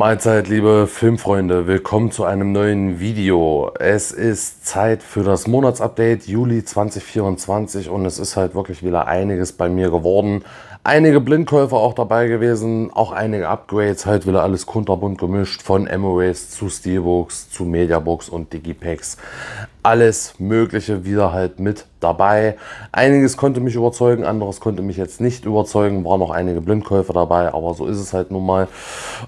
Mahlzeit, liebe Filmfreunde, willkommen zu einem neuen Video. Es ist Zeit für das Monatsupdate Juli 2024 und es ist halt wirklich wieder einiges bei mir geworden. Einige Blindkäufer auch dabei gewesen, auch einige Upgrades, halt wieder alles kunterbunt gemischt, von MOAs zu Steelbooks zu Mediabooks und Digipacks. Alles Mögliche wieder halt mit dabei. Einiges konnte mich überzeugen, anderes konnte mich jetzt nicht überzeugen. Waren noch einige Blindkäufer dabei, aber so ist es halt nun mal.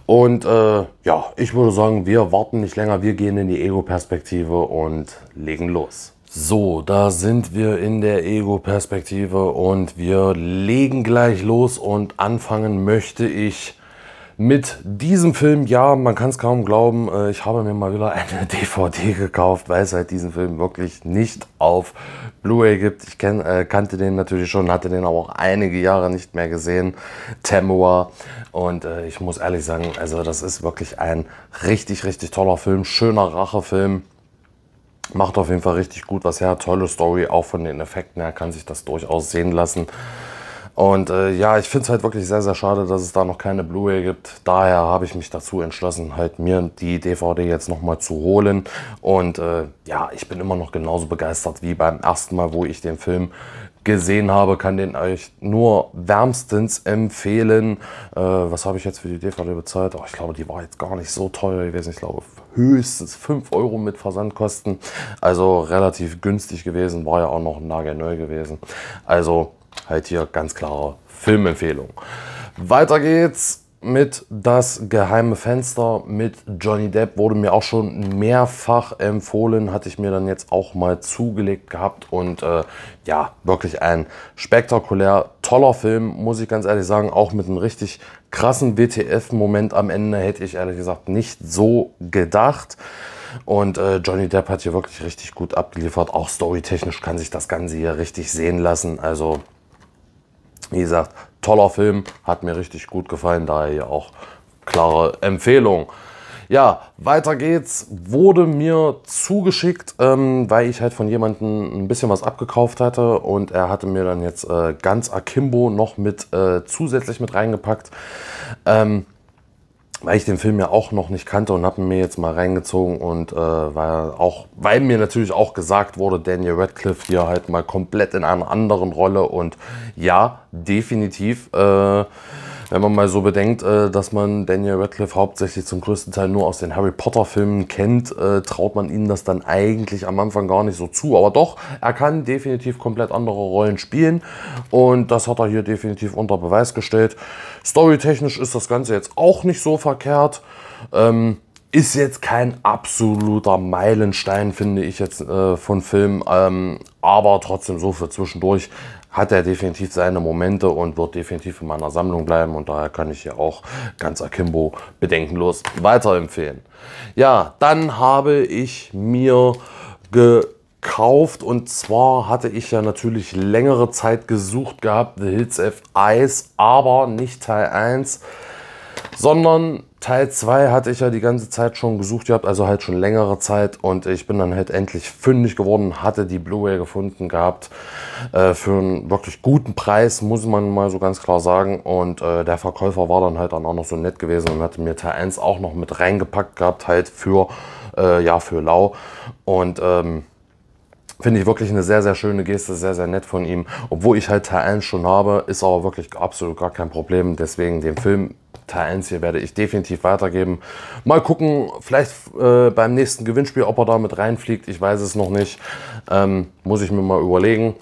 Und äh, ja, ich würde sagen, wir warten nicht länger, wir gehen in die Ego-Perspektive und legen los. So, da sind wir in der Ego-Perspektive und wir legen gleich los und anfangen möchte ich mit diesem Film. Ja, man kann es kaum glauben, äh, ich habe mir mal wieder eine DVD gekauft, weil es halt diesen Film wirklich nicht auf Blu-ray gibt. Ich kenn, äh, kannte den natürlich schon, hatte den aber auch einige Jahre nicht mehr gesehen. Temua. Und äh, ich muss ehrlich sagen, also das ist wirklich ein richtig, richtig toller Film, schöner Rachefilm Macht auf jeden Fall richtig gut was her. Tolle Story, auch von den Effekten her kann sich das durchaus sehen lassen. Und äh, ja, ich finde es halt wirklich sehr, sehr schade, dass es da noch keine Blu-ray gibt. Daher habe ich mich dazu entschlossen, halt mir die DVD jetzt nochmal zu holen. Und äh, ja, ich bin immer noch genauso begeistert wie beim ersten Mal, wo ich den Film gesehen habe, kann den euch nur wärmstens empfehlen. Äh, was habe ich jetzt für die DVD bezahlt? Oh, ich glaube, die war jetzt gar nicht so teuer gewesen. Ich glaube, höchstens 5 Euro mit Versandkosten. Also relativ günstig gewesen, war ja auch noch nagelneu gewesen. Also halt hier ganz klare Filmempfehlung. Weiter geht's mit Das geheime Fenster mit Johnny Depp wurde mir auch schon mehrfach empfohlen, hatte ich mir dann jetzt auch mal zugelegt gehabt und äh, ja, wirklich ein spektakulär toller Film, muss ich ganz ehrlich sagen, auch mit einem richtig krassen WTF-Moment am Ende hätte ich ehrlich gesagt nicht so gedacht. Und äh, Johnny Depp hat hier wirklich richtig gut abgeliefert, auch storytechnisch kann sich das Ganze hier richtig sehen lassen, also wie gesagt, toller Film, hat mir richtig gut gefallen, daher ja auch klare Empfehlung. Ja, weiter geht's. Wurde mir zugeschickt, ähm, weil ich halt von jemandem ein bisschen was abgekauft hatte und er hatte mir dann jetzt äh, ganz Akimbo noch mit äh, zusätzlich mit reingepackt. Ähm, weil ich den Film ja auch noch nicht kannte und habe mir jetzt mal reingezogen und äh, weil, auch, weil mir natürlich auch gesagt wurde, Daniel Radcliffe hier halt mal komplett in einer anderen Rolle und ja, definitiv. Äh, wenn man mal so bedenkt, äh, dass man Daniel Radcliffe hauptsächlich zum größten Teil nur aus den Harry Potter Filmen kennt, äh, traut man ihm das dann eigentlich am Anfang gar nicht so zu. Aber doch, er kann definitiv komplett andere Rollen spielen und das hat er hier definitiv unter Beweis gestellt. Storytechnisch ist das Ganze jetzt auch nicht so verkehrt. Ähm, ist jetzt kein absoluter Meilenstein, finde ich jetzt äh, von Film, ähm, aber trotzdem so für zwischendurch hat er definitiv seine Momente und wird definitiv in meiner Sammlung bleiben und daher kann ich hier auch ganz Akimbo bedenkenlos weiterempfehlen. Ja, dann habe ich mir gekauft und zwar hatte ich ja natürlich längere Zeit gesucht gehabt, The Hills F Ice, aber nicht Teil 1, sondern Teil 2 hatte ich ja die ganze Zeit schon gesucht gehabt, also halt schon längere Zeit und ich bin dann halt endlich fündig geworden, hatte die Blu-ray gefunden gehabt äh, für einen wirklich guten Preis, muss man mal so ganz klar sagen und äh, der Verkäufer war dann halt dann auch noch so nett gewesen und hatte mir Teil 1 auch noch mit reingepackt gehabt, halt für, äh, ja, für Lau und ähm, Finde ich wirklich eine sehr, sehr schöne Geste, sehr, sehr nett von ihm. Obwohl ich halt Teil 1 schon habe, ist aber wirklich absolut gar kein Problem. Deswegen den Film Teil 1 hier werde ich definitiv weitergeben. Mal gucken, vielleicht äh, beim nächsten Gewinnspiel, ob er da mit reinfliegt. Ich weiß es noch nicht. Ähm, muss ich mir mal überlegen.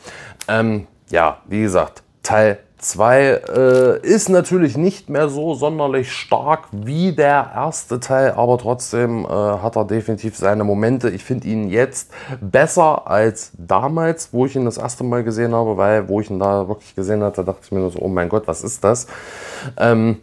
Ähm, ja, wie gesagt, Teil 2 äh, ist natürlich nicht mehr so sonderlich stark wie der erste Teil, aber trotzdem äh, hat er definitiv seine Momente. Ich finde ihn jetzt besser als damals, wo ich ihn das erste Mal gesehen habe, weil wo ich ihn da wirklich gesehen hatte, dachte ich mir nur so, oh mein Gott, was ist das? Ähm,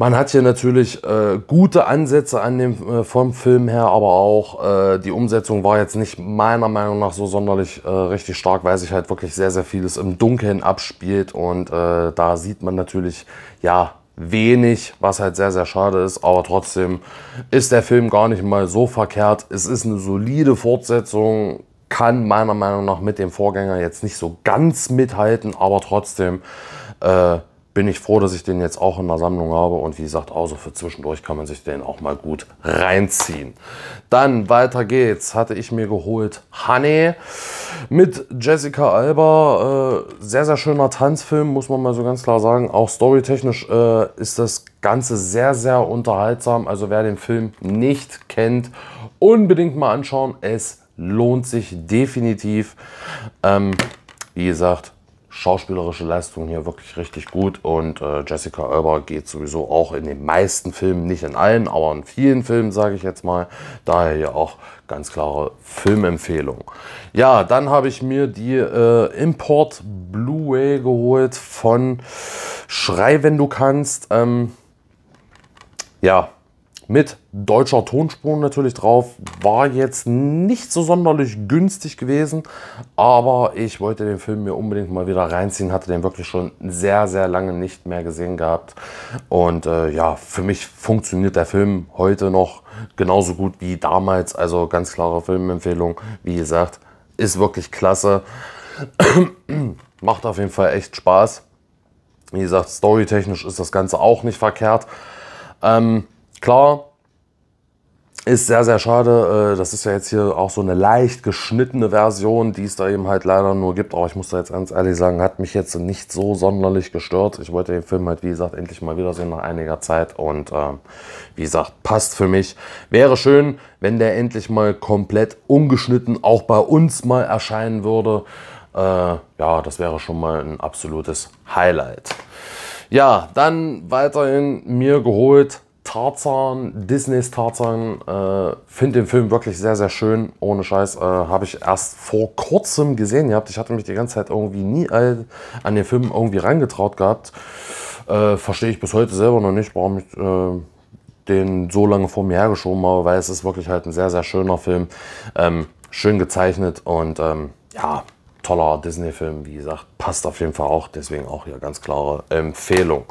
man hat hier natürlich äh, gute Ansätze an dem, äh, vom Film her, aber auch äh, die Umsetzung war jetzt nicht meiner Meinung nach so sonderlich äh, richtig stark, weil sich halt wirklich sehr, sehr vieles im Dunkeln abspielt und äh, da sieht man natürlich, ja, wenig, was halt sehr, sehr schade ist. Aber trotzdem ist der Film gar nicht mal so verkehrt. Es ist eine solide Fortsetzung, kann meiner Meinung nach mit dem Vorgänger jetzt nicht so ganz mithalten, aber trotzdem äh, bin ich froh, dass ich den jetzt auch in der Sammlung habe. Und wie gesagt, auch so für zwischendurch kann man sich den auch mal gut reinziehen. Dann weiter geht's. Hatte ich mir geholt Honey mit Jessica Alba. Äh, sehr, sehr schöner Tanzfilm, muss man mal so ganz klar sagen. Auch storytechnisch äh, ist das Ganze sehr, sehr unterhaltsam. Also wer den Film nicht kennt, unbedingt mal anschauen. Es lohnt sich definitiv. Ähm, wie gesagt, schauspielerische Leistung hier wirklich richtig gut und äh, Jessica Alba geht sowieso auch in den meisten Filmen, nicht in allen, aber in vielen Filmen sage ich jetzt mal, daher ja auch ganz klare Filmempfehlung. Ja, dann habe ich mir die äh, Import Blu-ray geholt von Schrei, wenn du kannst. Ähm, ja, mit deutscher Tonspur natürlich drauf. War jetzt nicht so sonderlich günstig gewesen, aber ich wollte den Film mir unbedingt mal wieder reinziehen. Hatte den wirklich schon sehr, sehr lange nicht mehr gesehen gehabt. Und äh, ja, für mich funktioniert der Film heute noch genauso gut wie damals. Also ganz klare Filmempfehlung. Wie gesagt, ist wirklich klasse. Macht auf jeden Fall echt Spaß. Wie gesagt, storytechnisch ist das Ganze auch nicht verkehrt. Ähm, Klar, ist sehr, sehr schade. Äh, das ist ja jetzt hier auch so eine leicht geschnittene Version, die es da eben halt leider nur gibt. Aber ich muss da jetzt ganz ehrlich sagen, hat mich jetzt nicht so sonderlich gestört. Ich wollte den Film halt, wie gesagt, endlich mal wiedersehen nach einiger Zeit. Und äh, wie gesagt, passt für mich. Wäre schön, wenn der endlich mal komplett ungeschnitten auch bei uns mal erscheinen würde. Äh, ja, das wäre schon mal ein absolutes Highlight. Ja, dann weiterhin mir geholt Tarzan, Disneys Tarzan, äh, finde den Film wirklich sehr, sehr schön. Ohne Scheiß äh, habe ich erst vor kurzem gesehen gehabt. Ich hatte mich die ganze Zeit irgendwie nie an den Film irgendwie reingetraut gehabt. Äh, Verstehe ich bis heute selber noch nicht, warum ich äh, den so lange vor mir hergeschoben habe, weil es ist wirklich halt ein sehr, sehr schöner Film. Ähm, schön gezeichnet und ähm, ja, toller Disney-Film, wie gesagt, passt auf jeden Fall auch, deswegen auch hier ganz klare Empfehlung.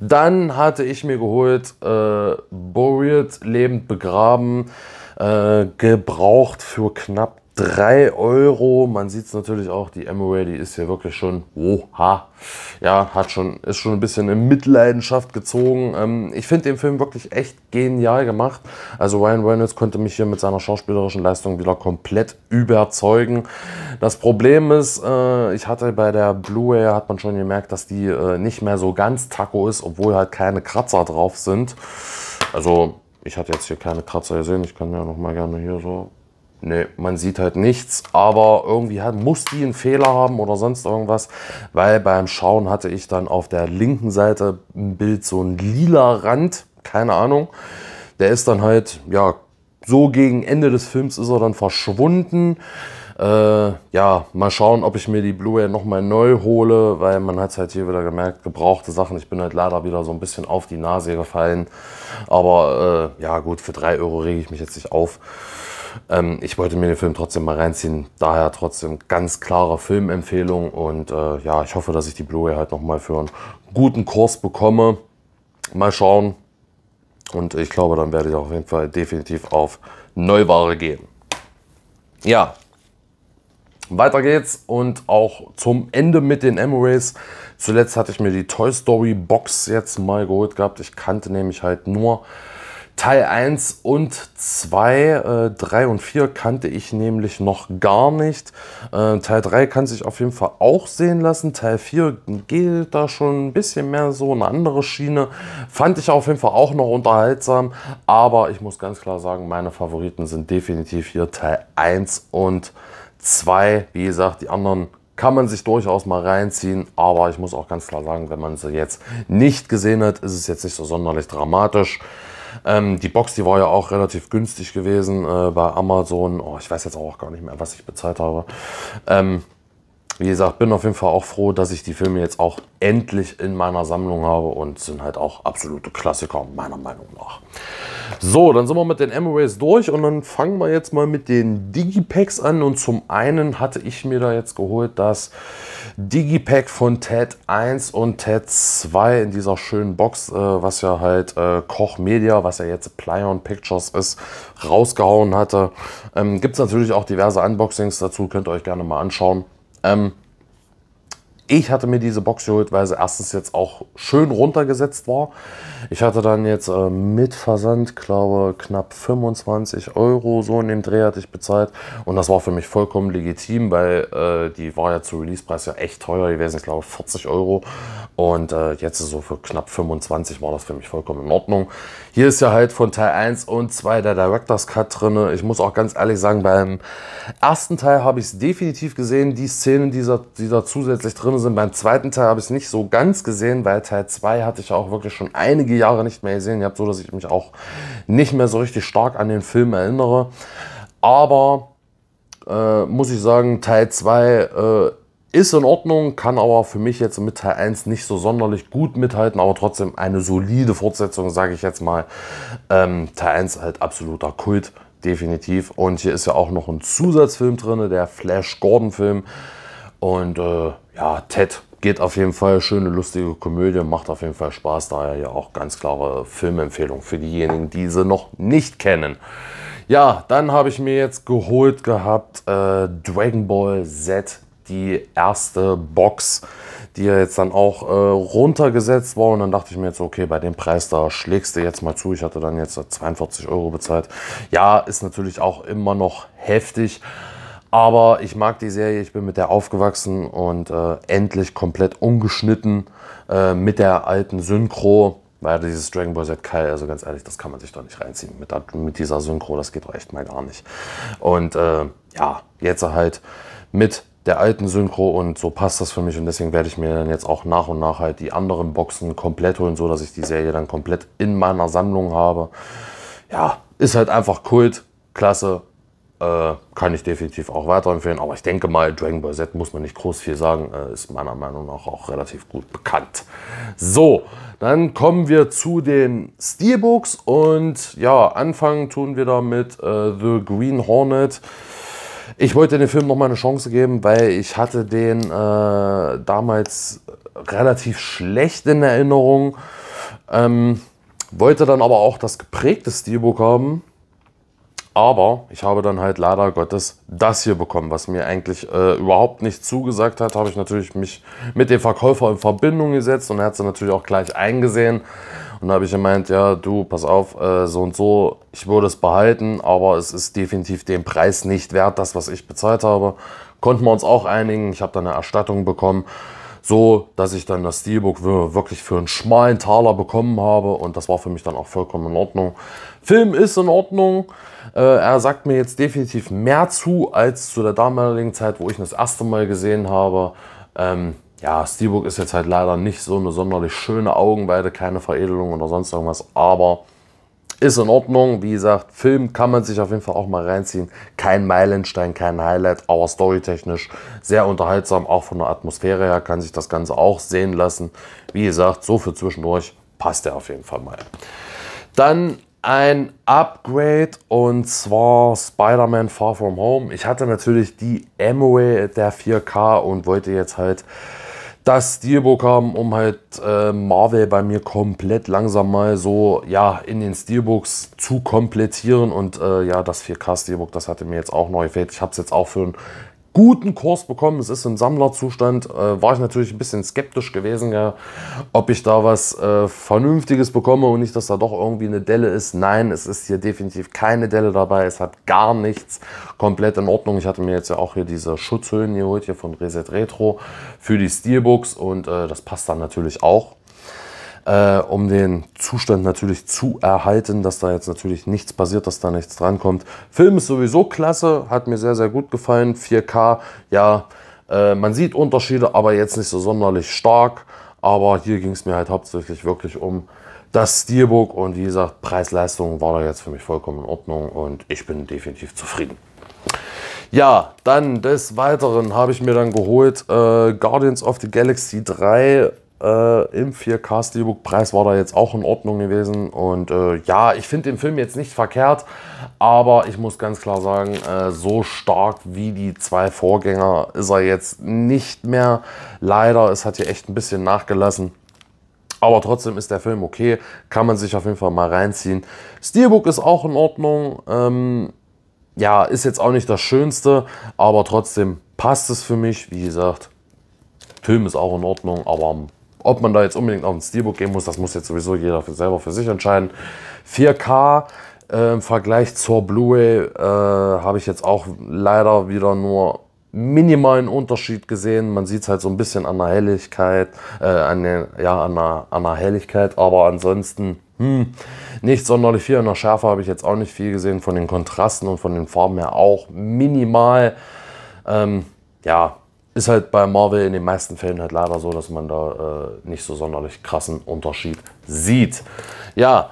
Dann hatte ich mir geholt äh, Buried, lebend begraben, äh, gebraucht für knapp 3 Euro. Man sieht es natürlich auch, die Emory, die ist hier wirklich schon, oha, ja, hat schon, ist schon ein bisschen in Mitleidenschaft gezogen. Ähm, ich finde den Film wirklich echt genial gemacht. Also Ryan Reynolds konnte mich hier mit seiner schauspielerischen Leistung wieder komplett überzeugen. Das Problem ist, äh, ich hatte bei der Blu-ray, hat man schon gemerkt, dass die äh, nicht mehr so ganz Taco ist, obwohl halt keine Kratzer drauf sind. Also ich hatte jetzt hier keine Kratzer gesehen. Ich kann ja nochmal gerne hier so Ne, man sieht halt nichts, aber irgendwie hat, muss die einen Fehler haben oder sonst irgendwas, weil beim Schauen hatte ich dann auf der linken Seite ein Bild so ein lila Rand, keine Ahnung. Der ist dann halt, ja, so gegen Ende des Films ist er dann verschwunden. Äh, ja, mal schauen, ob ich mir die Blu-ray nochmal neu hole, weil man hat es halt hier wieder gemerkt, gebrauchte Sachen. Ich bin halt leider wieder so ein bisschen auf die Nase gefallen. Aber äh, ja, gut, für 3 Euro rege ich mich jetzt nicht auf. Ähm, ich wollte mir den Film trotzdem mal reinziehen. Daher trotzdem ganz klare Filmempfehlung. Und äh, ja, ich hoffe, dass ich die Blu-ray halt nochmal für einen guten Kurs bekomme. Mal schauen. Und ich glaube, dann werde ich auf jeden Fall definitiv auf Neuware gehen. Ja, weiter geht's und auch zum Ende mit den Emirates. Zuletzt hatte ich mir die Toy Story Box jetzt mal geholt gehabt. Ich kannte nämlich halt nur Teil 1 und 2, äh, 3 und 4 kannte ich nämlich noch gar nicht. Äh, Teil 3 kann sich auf jeden Fall auch sehen lassen. Teil 4 geht da schon ein bisschen mehr so eine andere Schiene. Fand ich auf jeden Fall auch noch unterhaltsam. Aber ich muss ganz klar sagen, meine Favoriten sind definitiv hier Teil 1 und 2. Wie gesagt, die anderen kann man sich durchaus mal reinziehen, aber ich muss auch ganz klar sagen, wenn man sie jetzt nicht gesehen hat, ist es jetzt nicht so sonderlich dramatisch. Ähm, die Box, die war ja auch relativ günstig gewesen äh, bei Amazon. Oh, ich weiß jetzt auch gar nicht mehr, was ich bezahlt habe. Ähm, wie gesagt, bin auf jeden Fall auch froh, dass ich die Filme jetzt auch endlich in meiner Sammlung habe und sind halt auch absolute Klassiker meiner Meinung nach. So, dann sind wir mit den Emirates durch und dann fangen wir jetzt mal mit den Digipacks an. Und zum einen hatte ich mir da jetzt geholt das Digipack von TED 1 und TED 2 in dieser schönen Box, äh, was ja halt äh, Koch Media, was ja jetzt Plyon Pictures ist, rausgehauen hatte. Ähm, Gibt es natürlich auch diverse Unboxings dazu, könnt ihr euch gerne mal anschauen. Um, Ich hatte mir diese Box geholt, weil sie erstens jetzt auch schön runtergesetzt war. Ich hatte dann jetzt äh, mit Versand, glaube knapp 25 Euro so in dem Dreh hatte ich bezahlt. Und das war für mich vollkommen legitim, weil äh, die war ja zu Releasepreis ja echt teuer gewesen, ich glaube 40 Euro. Und äh, jetzt so für knapp 25 war das für mich vollkommen in Ordnung. Hier ist ja halt von Teil 1 und 2 der Director's Cut drin. Ich muss auch ganz ehrlich sagen, beim ersten Teil habe ich es definitiv gesehen, die Szenen, die da, die da zusätzlich drin sind. Beim zweiten Teil habe ich es nicht so ganz gesehen, weil Teil 2 hatte ich auch wirklich schon einige Jahre nicht mehr gesehen. Ihr habt so, dass ich mich auch nicht mehr so richtig stark an den Film erinnere. Aber äh, muss ich sagen, Teil 2 äh, ist in Ordnung, kann aber für mich jetzt mit Teil 1 nicht so sonderlich gut mithalten, aber trotzdem eine solide Fortsetzung, sage ich jetzt mal. Ähm, Teil 1 halt absoluter Kult definitiv. Und hier ist ja auch noch ein Zusatzfilm drin, der Flash Gordon Film. Und äh, ja, Ted geht auf jeden Fall. Schöne, lustige Komödie, macht auf jeden Fall Spaß. Daher ja auch ganz klare Filmempfehlung für diejenigen, die sie noch nicht kennen. Ja, dann habe ich mir jetzt geholt gehabt äh, Dragon Ball Z, die erste Box, die ja jetzt dann auch äh, runtergesetzt war. Und dann dachte ich mir jetzt, okay, bei dem Preis da schlägst du jetzt mal zu. Ich hatte dann jetzt 42 äh, Euro bezahlt. Ja, ist natürlich auch immer noch heftig. Aber ich mag die Serie, ich bin mit der aufgewachsen und äh, endlich komplett ungeschnitten äh, mit der alten Synchro. Weil dieses Dragon Ball Z Kai, also ganz ehrlich, das kann man sich doch nicht reinziehen mit, mit dieser Synchro, das geht doch echt mal gar nicht. Und äh, ja, jetzt halt mit der alten Synchro und so passt das für mich und deswegen werde ich mir dann jetzt auch nach und nach halt die anderen Boxen komplett holen, so dass ich die Serie dann komplett in meiner Sammlung habe. Ja, ist halt einfach Kult, klasse äh, kann ich definitiv auch weiterempfehlen. Aber ich denke mal, Dragon Ball Z muss man nicht groß viel sagen. Äh, ist meiner Meinung nach auch relativ gut bekannt. So, dann kommen wir zu den Steelbooks. Und ja, anfangen tun wir da mit äh, The Green Hornet. Ich wollte dem Film nochmal eine Chance geben, weil ich hatte den äh, damals relativ schlecht in Erinnerung. Ähm, wollte dann aber auch das geprägte Steelbook haben aber ich habe dann halt leider Gottes das hier bekommen, was mir eigentlich äh, überhaupt nicht zugesagt hat. Habe ich natürlich mich mit dem Verkäufer in Verbindung gesetzt und er hat es natürlich auch gleich eingesehen. Und da habe ich gemeint, ja, du, pass auf, äh, so und so, ich würde es behalten, aber es ist definitiv den Preis nicht wert, das, was ich bezahlt habe. Konnten wir uns auch einigen. Ich habe dann eine Erstattung bekommen so, dass ich dann das Steelbook wirklich für einen schmalen Taler bekommen habe und das war für mich dann auch vollkommen in Ordnung. Film ist in Ordnung, äh, er sagt mir jetzt definitiv mehr zu als zu der damaligen Zeit, wo ich ihn das erste Mal gesehen habe. Ähm, ja, Steelbook ist jetzt halt leider nicht so eine sonderlich schöne Augenweide, keine Veredelung oder sonst irgendwas, aber ist in Ordnung. Wie gesagt, Film kann man sich auf jeden Fall auch mal reinziehen. Kein Meilenstein, kein Highlight, aber storytechnisch sehr unterhaltsam. Auch von der Atmosphäre her kann sich das Ganze auch sehen lassen. Wie gesagt, so für zwischendurch passt er auf jeden Fall mal. Dann ein Upgrade und zwar Spider-Man Far From Home. Ich hatte natürlich die MOA der 4K und wollte jetzt halt das Steelbook haben, um halt äh, Marvel bei mir komplett langsam mal so ja in den Steelbooks zu komplettieren und äh, ja das 4K Steelbook, das hatte mir jetzt auch neu gefällt. Ich habe es jetzt auch für einen guten Kurs bekommen. Es ist ein Sammlerzustand. Äh, war ich natürlich ein bisschen skeptisch gewesen, ja, ob ich da was äh, Vernünftiges bekomme und nicht, dass da doch irgendwie eine Delle ist. Nein, es ist hier definitiv keine Delle dabei. Es hat gar nichts. Komplett in Ordnung. Ich hatte mir jetzt ja auch hier diese Schutzhüllen geholt, hier von Reset Retro für die Steelbooks und äh, das passt dann natürlich auch äh, um den Zustand natürlich zu erhalten, dass da jetzt natürlich nichts passiert, dass da nichts drankommt. Film ist sowieso klasse, hat mir sehr, sehr gut gefallen. 4K, ja, äh, man sieht Unterschiede, aber jetzt nicht so sonderlich stark. Aber hier ging es mir halt hauptsächlich wirklich um das Steelbook und wie gesagt, Preis-Leistung war da jetzt für mich vollkommen in Ordnung und ich bin definitiv zufrieden. Ja, dann des Weiteren habe ich mir dann geholt äh, Guardians of the Galaxy 3 äh, im 4K-Steelbook. Preis war da jetzt auch in Ordnung gewesen. Und äh, ja, ich finde den Film jetzt nicht verkehrt, aber ich muss ganz klar sagen, äh, so stark wie die zwei Vorgänger ist er jetzt nicht mehr. Leider, es hat hier echt ein bisschen nachgelassen. Aber trotzdem ist der Film okay, kann man sich auf jeden Fall mal reinziehen. Steelbook ist auch in Ordnung. Ähm, ja, ist jetzt auch nicht das Schönste, aber trotzdem passt es für mich. Wie gesagt, Film ist auch in Ordnung, aber ob man da jetzt unbedingt auf ein Steelbook gehen muss, das muss jetzt sowieso jeder für, selber für sich entscheiden. 4K äh, im Vergleich zur Blu-ray äh, habe ich jetzt auch leider wieder nur minimalen Unterschied gesehen. Man sieht es halt so ein bisschen an der Helligkeit, äh, an, den, ja, an, der, an der Helligkeit, aber ansonsten hm, nicht sonderlich viel. In der Schärfe habe ich jetzt auch nicht viel gesehen, von den Kontrasten und von den Farben her auch minimal. Ähm, ja, ist halt bei Marvel in den meisten Fällen halt leider so, dass man da äh, nicht so sonderlich krassen Unterschied sieht. Ja,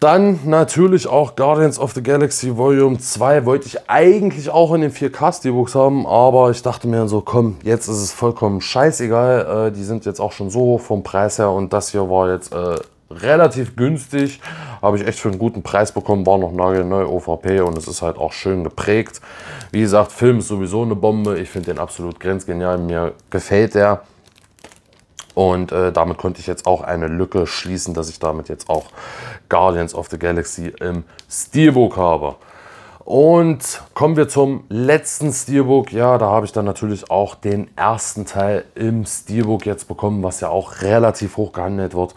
dann natürlich auch Guardians of the Galaxy Volume 2 wollte ich eigentlich auch in den 4K books haben, aber ich dachte mir so, komm, jetzt ist es vollkommen scheißegal. Äh, die sind jetzt auch schon so hoch vom Preis her und das hier war jetzt äh, relativ günstig. Habe ich echt für einen guten Preis bekommen, war noch nagelneu OVP und es ist halt auch schön geprägt. Wie gesagt, Film ist sowieso eine Bombe. Ich finde den absolut grenzgenial. Mir gefällt der. Und äh, damit konnte ich jetzt auch eine Lücke schließen, dass ich damit jetzt auch Guardians of the Galaxy im Steelbook habe. Und kommen wir zum letzten Steelbook. Ja, da habe ich dann natürlich auch den ersten Teil im Steelbook jetzt bekommen, was ja auch relativ hoch gehandelt wird.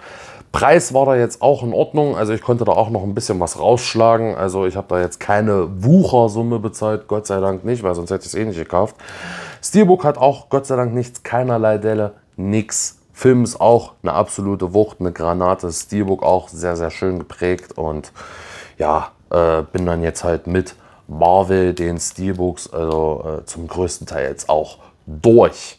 Preis war da jetzt auch in Ordnung. Also ich konnte da auch noch ein bisschen was rausschlagen. Also ich habe da jetzt keine Wuchersumme bezahlt, Gott sei Dank nicht, weil sonst hätte ich es eh nicht gekauft. Steelbook hat auch Gott sei Dank nichts, keinerlei Delle, nix. Film ist auch eine absolute Wucht, eine Granate. Steelbook auch sehr, sehr schön geprägt. Und ja, äh, bin dann jetzt halt mit Marvel, den Steelbooks, also äh, zum größten Teil jetzt auch durch.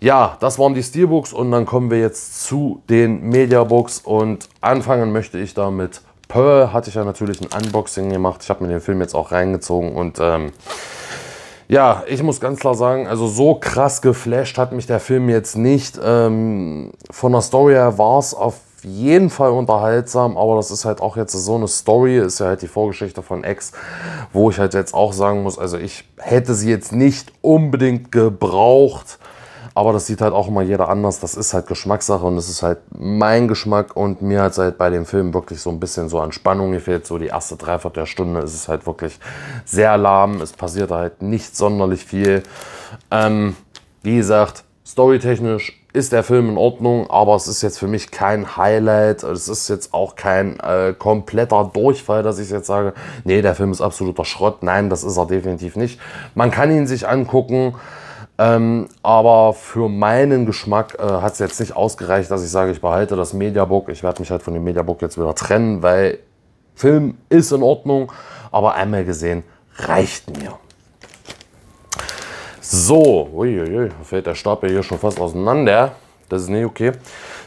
Ja, das waren die Steelbooks und dann kommen wir jetzt zu den Mediabooks und anfangen möchte ich damit. Pearl hatte ich ja natürlich ein Unboxing gemacht. Ich habe mir den Film jetzt auch reingezogen und ähm, ja, ich muss ganz klar sagen, also so krass geflasht hat mich der Film jetzt nicht. Ähm, von der Story her war es auf jeden Fall unterhaltsam, aber das ist halt auch jetzt so eine Story, ist ja halt die Vorgeschichte von X, wo ich halt jetzt auch sagen muss, also ich hätte sie jetzt nicht unbedingt gebraucht. Aber das sieht halt auch immer jeder anders. Das ist halt Geschmackssache und das ist halt mein Geschmack. Und mir hat es halt bei dem Film wirklich so ein bisschen so an Spannung gefehlt. So die erste Dreiviertel der Stunde ist es halt wirklich sehr lahm. Es passiert halt nicht sonderlich viel. Ähm, wie gesagt, storytechnisch ist der Film in Ordnung, aber es ist jetzt für mich kein Highlight. Es ist jetzt auch kein äh, kompletter Durchfall, dass ich jetzt sage, nee, der Film ist absoluter Schrott. Nein, das ist er definitiv nicht. Man kann ihn sich angucken. Ähm, aber für meinen Geschmack äh, hat es jetzt nicht ausgereicht, dass ich sage, ich behalte das Mediabook. Ich werde mich halt von dem Mediabook jetzt wieder trennen, weil Film ist in Ordnung, aber einmal gesehen reicht mir. So, uiuiui, da fällt der Stapel hier schon fast auseinander. Das ist nicht okay.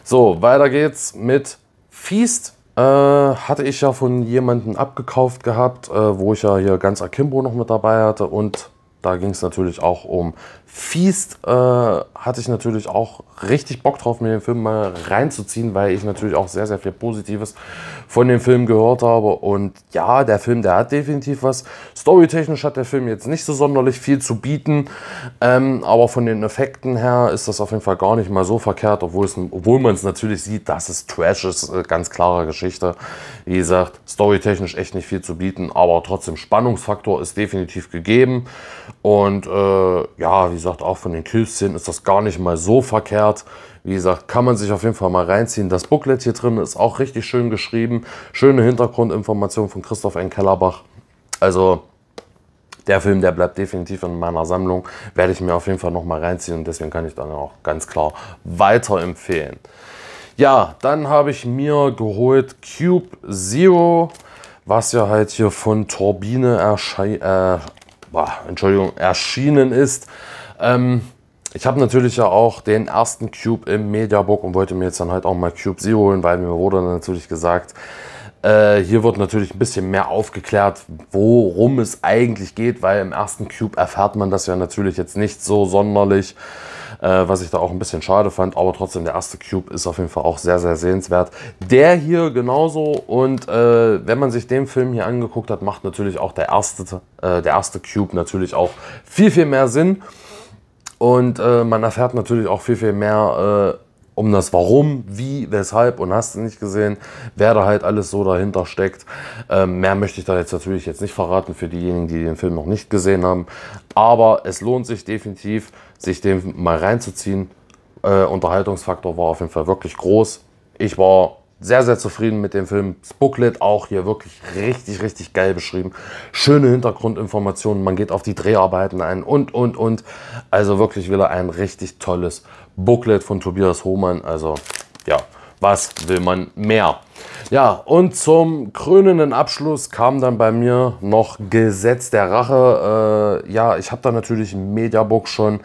So, weiter geht's mit Feast. Äh, hatte ich ja von jemandem abgekauft gehabt, äh, wo ich ja hier ganz Akimbo noch mit dabei hatte. Und da ging es natürlich auch um Feast äh, hatte ich natürlich auch richtig Bock drauf, mir den Film mal reinzuziehen, weil ich natürlich auch sehr, sehr viel Positives von dem Film gehört habe. Und ja, der Film, der hat definitiv was. Storytechnisch hat der Film jetzt nicht so sonderlich viel zu bieten, ähm, aber von den Effekten her ist das auf jeden Fall gar nicht mal so verkehrt, obwohl, obwohl man es natürlich sieht, dass es Trash ist, äh, ganz klare Geschichte. Wie gesagt, storytechnisch echt nicht viel zu bieten, aber trotzdem Spannungsfaktor ist definitiv gegeben. Und äh, ja, wie gesagt, auch von den Kills-Szenen ist das gar nicht mal so verkehrt. Wie gesagt, kann man sich auf jeden Fall mal reinziehen. Das Booklet hier drin ist auch richtig schön geschrieben. Schöne Hintergrundinformationen von Christoph N. Kellerbach. Also der Film, der bleibt definitiv in meiner Sammlung. Werde ich mir auf jeden Fall nochmal reinziehen und deswegen kann ich dann auch ganz klar weiterempfehlen. Ja, dann habe ich mir geholt Cube Zero, was ja halt hier von Turbine erschei äh, boah, Entschuldigung, erschienen ist. Ähm, ich habe natürlich ja auch den ersten Cube im Mediabook und wollte mir jetzt dann halt auch mal Cube Zero holen, weil mir wurde dann natürlich gesagt, äh, hier wird natürlich ein bisschen mehr aufgeklärt, worum es eigentlich geht, weil im ersten Cube erfährt man das ja natürlich jetzt nicht so sonderlich, äh, was ich da auch ein bisschen schade fand, aber trotzdem der erste Cube ist auf jeden Fall auch sehr, sehr sehenswert. Der hier genauso und äh, wenn man sich den Film hier angeguckt hat, macht natürlich auch der erste, äh, der erste Cube natürlich auch viel, viel mehr Sinn. Und äh, man erfährt natürlich auch viel, viel mehr äh, um das Warum, Wie, Weshalb und hast du nicht gesehen, wer da halt alles so dahinter steckt. Ähm, mehr möchte ich da jetzt natürlich jetzt nicht verraten für diejenigen, die den Film noch nicht gesehen haben. Aber es lohnt sich definitiv, sich den mal reinzuziehen. Äh, Unterhaltungsfaktor war auf jeden Fall wirklich groß. Ich war sehr, sehr zufrieden mit dem Film. Das Booklet auch hier wirklich richtig, richtig geil beschrieben. Schöne Hintergrundinformationen, man geht auf die Dreharbeiten ein und, und, und. Also wirklich wieder ein richtig tolles Booklet von Tobias Hohmann. Also ja, was will man mehr? Ja, und zum krönenden Abschluss kam dann bei mir noch Gesetz der Rache. Äh, ja, ich habe da natürlich ein Mediabook schon,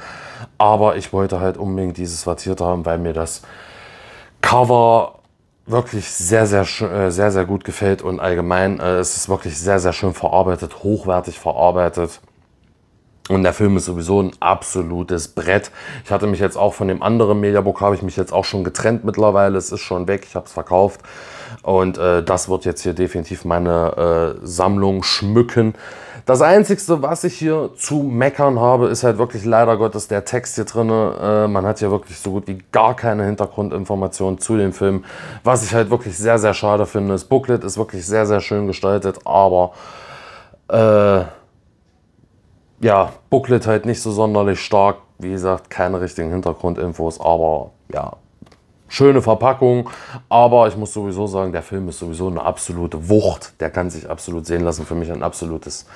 aber ich wollte halt unbedingt dieses Wattierte haben, weil mir das Cover wirklich sehr, sehr, sehr, äh, sehr, sehr gut gefällt und allgemein äh, es ist es wirklich sehr, sehr schön verarbeitet, hochwertig verarbeitet. Und der Film ist sowieso ein absolutes Brett. Ich hatte mich jetzt auch von dem anderen Mediabook, habe ich mich jetzt auch schon getrennt mittlerweile. Es ist schon weg, ich habe es verkauft. Und äh, das wird jetzt hier definitiv meine äh, Sammlung schmücken. Das Einzige, was ich hier zu meckern habe, ist halt wirklich leider Gottes der Text hier drin. Äh, man hat hier wirklich so gut wie gar keine Hintergrundinformationen zu dem Film. Was ich halt wirklich sehr, sehr schade finde. Das Booklet ist wirklich sehr, sehr schön gestaltet, aber... Äh, ja, Booklet halt nicht so sonderlich stark. Wie gesagt, keine richtigen Hintergrundinfos, aber ja, schöne Verpackung. Aber ich muss sowieso sagen, der Film ist sowieso eine absolute Wucht. Der kann sich absolut sehen lassen. Für mich ein absolutes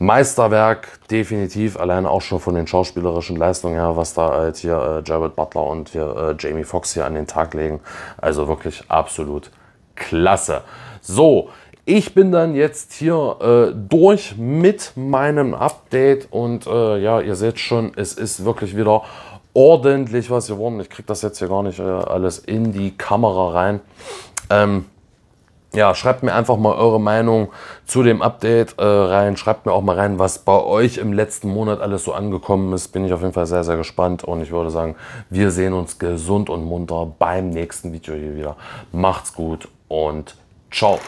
Meisterwerk, definitiv. Alleine auch schon von den schauspielerischen Leistungen her, was da halt hier äh, Jared Butler und hier äh, Jamie Foxx hier an den Tag legen. Also wirklich absolut klasse. So, ich bin dann jetzt hier äh, durch mit meinem Update und äh, ja, ihr seht schon, es ist wirklich wieder ordentlich was geworden. Ich kriege das jetzt hier gar nicht äh, alles in die Kamera rein. Ähm, ja, schreibt mir einfach mal eure Meinung zu dem Update äh, rein. Schreibt mir auch mal rein, was bei euch im letzten Monat alles so angekommen ist. Bin ich auf jeden Fall sehr, sehr gespannt. Und ich würde sagen, wir sehen uns gesund und munter beim nächsten Video hier wieder. Macht's gut und ciao.